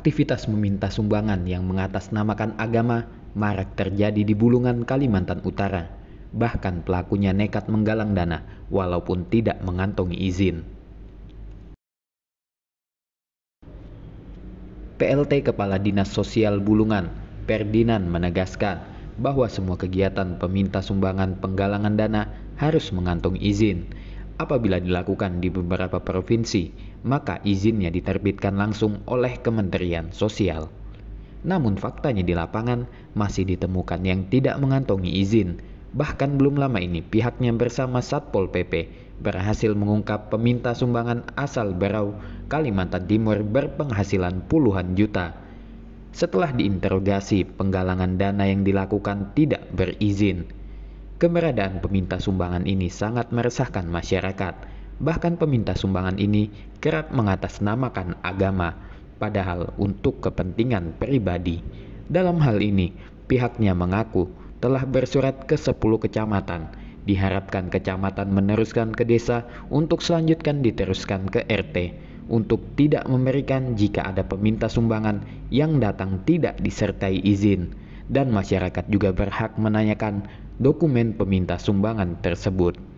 aktivitas meminta sumbangan yang mengatasnamakan agama marak terjadi di Bulungan, Kalimantan Utara. Bahkan pelakunya nekat menggalang dana walaupun tidak mengantongi izin. PLT Kepala Dinas Sosial Bulungan, Ferdinand menegaskan bahwa semua kegiatan peminta sumbangan penggalangan dana harus mengantongi izin apabila dilakukan di beberapa provinsi maka izinnya diterbitkan langsung oleh Kementerian Sosial. Namun faktanya di lapangan masih ditemukan yang tidak mengantongi izin. Bahkan belum lama ini pihaknya bersama Satpol PP berhasil mengungkap peminta sumbangan asal Berau, Kalimantan Timur berpenghasilan puluhan juta. Setelah diinterogasi, penggalangan dana yang dilakukan tidak berizin. Keberadaan peminta sumbangan ini sangat meresahkan masyarakat bahkan peminta sumbangan ini kerap mengatasnamakan agama, padahal untuk kepentingan pribadi. Dalam hal ini, pihaknya mengaku telah bersurat ke 10 kecamatan. Diharapkan kecamatan meneruskan ke desa untuk selanjutkan diteruskan ke RT untuk tidak memberikan jika ada peminta sumbangan yang datang tidak disertai izin, dan masyarakat juga berhak menanyakan dokumen peminta sumbangan tersebut.